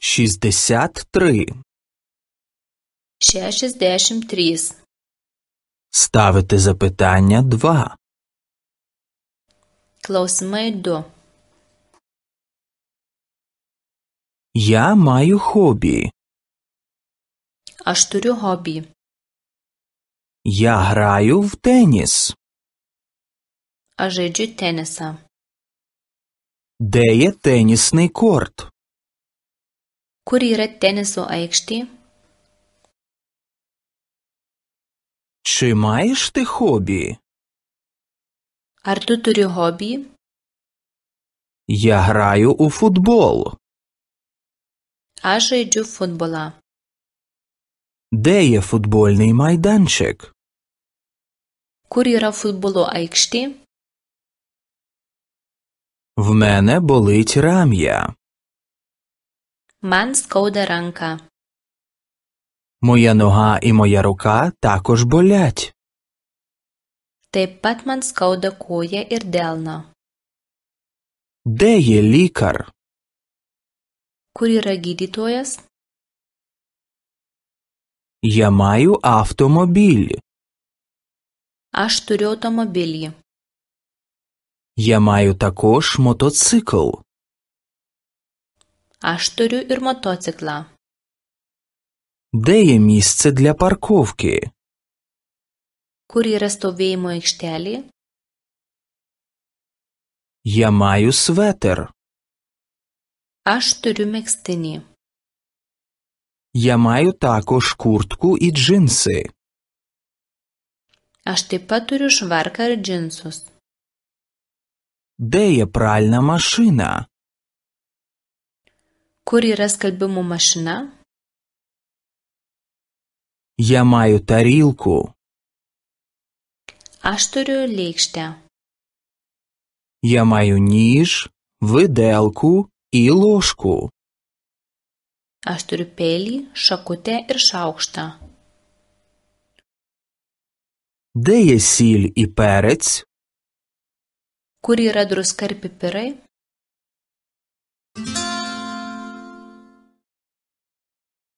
Шістдесят три. Ще шістдешим тріс. Ставити запитання два. Клаусмей до. Я маю хобі. Аж турю хобі. Я граю в теніс. Ажиджу тенеса. Де є тенісний корт? Kur yra teniso aikštė? Чи маєш ти хобі? Ar tu turi hobį? Я граю у футбол. Aš žaidžiu futbolą. Де є футбольний майданчик? Kur yra futbolo aikštė? В мене болить рам'я. Man skauda ranka. Моя нога і моя рука також болять. Taip pat man skauda koja ir delna. Де є лікар? Kur yra gydytojas? Я маю автомобіль. Aš turiu automobilį. Я маю також мотоцикл. Aš turiu ir motociklą. Де є місце для парковки? Kur yra stovėjimo aikštelė? Я маю светер. Aš turiu megztinį. Я маю також куртку і джинси. Aš taip pat turiu švarką ir džinsus. Де є пральна машина? Kur yra skalbimo mašina? Я маю тарілку. Aš turiu lėkštę. Я маю ніж, виделку і ложку. Aš turiu pelį, šakutę ir šaukštą. Де є сіль і перець? Kur yra druska ir pipirai?